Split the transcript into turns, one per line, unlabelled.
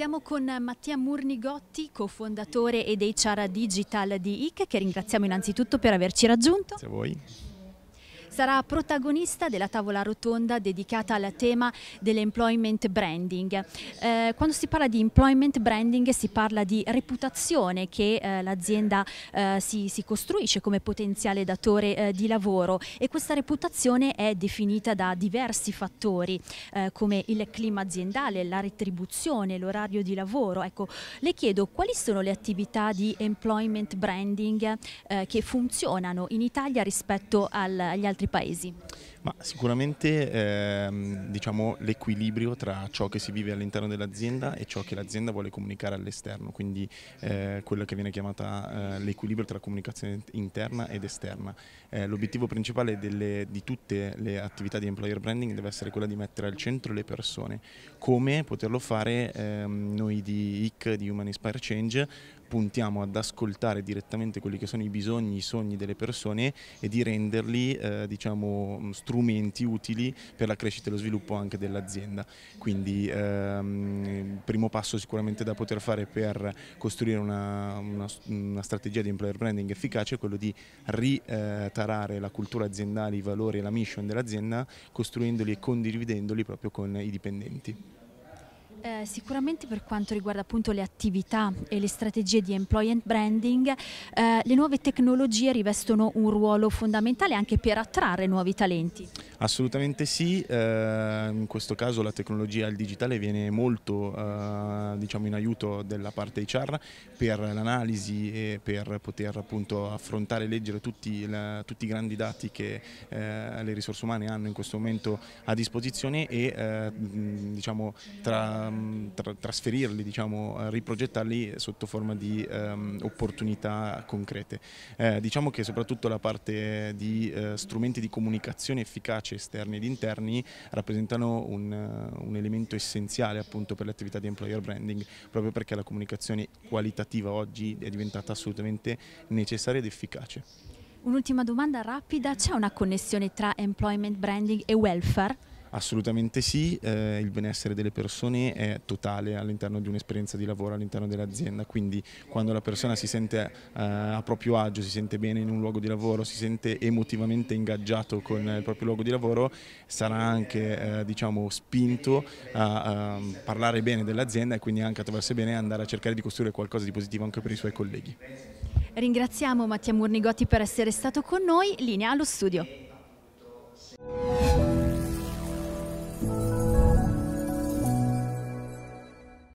Siamo con Mattia Murnigotti, cofondatore ed HR Digital di IC, che ringraziamo innanzitutto per averci raggiunto. Grazie a voi sarà protagonista della tavola rotonda dedicata al tema dell'employment branding. Eh, quando si parla di employment branding si parla di reputazione che eh, l'azienda eh, si, si, costruisce come potenziale datore eh, di lavoro e questa reputazione è definita da diversi fattori eh, come il clima aziendale, la retribuzione, l'orario di lavoro. Ecco, le chiedo quali sono le attività di employment branding eh, che funzionano in Italia rispetto al, agli altri altri paesi?
Ma sicuramente ehm, diciamo, l'equilibrio tra ciò che si vive all'interno dell'azienda e ciò che l'azienda vuole comunicare all'esterno, quindi eh, quella che viene chiamato eh, l'equilibrio tra comunicazione interna ed esterna. Eh, l'obiettivo principale delle, di tutte le attività di employer branding deve essere quella di mettere al centro le persone. Come poterlo fare ehm, noi di IC, di Human Inspire Change, puntiamo ad ascoltare direttamente quelli che sono i bisogni, i sogni delle persone e di renderli eh, diciamo, mm, strumenti utili per la crescita e lo sviluppo anche dell'azienda. Quindi ehm, il primo passo sicuramente da poter fare per costruire una, una, una strategia di employer branding efficace è quello di ritarare la cultura aziendale, i valori e la mission dell'azienda costruendoli e condividendoli proprio con i dipendenti.
Eh, sicuramente per quanto riguarda appunto le attività e le strategie di employment branding, eh, le nuove tecnologie rivestono un ruolo fondamentale anche per attrarre nuovi talenti.
Assolutamente sì, eh, in questo caso la tecnologia, il digitale viene molto eh, diciamo, in aiuto della parte HR per l'analisi e per poter appunto, affrontare e leggere tutti, la, tutti, i grandi dati che eh, le risorse umane hanno in questo momento a disposizione e eh, diciamo, tra, tra, trasferirli, diciamo, riprogettarli sotto forma di ehm, opportunità concrete. Eh, diciamo che soprattutto la parte di eh, strumenti di comunicazione efficaci esterni ed interni rappresentano un, un elemento essenziale appunto, per le attività di employer brand branding, proprio perché la comunicazione qualitativa oggi è diventata assolutamente necessaria ed efficace.
Un'ultima domanda rapida, c'è una connessione tra employment branding e welfare?
Assolutamente sì, eh, il benessere delle persone è totale all'interno di un'esperienza di lavoro, all'interno dell'azienda, quindi quando la persona si sente eh, a proprio agio, si sente bene in un luogo di lavoro, si sente emotivamente ingaggiato con il proprio luogo di lavoro, sarà anche eh, diciamo, spinto a, a parlare bene dell'azienda e quindi anche attraverso bene andare a cercare di costruire qualcosa di positivo anche per i suoi colleghi.
Ringraziamo Mattia Murnigotti per essere stato con noi, linea allo studio. Bye.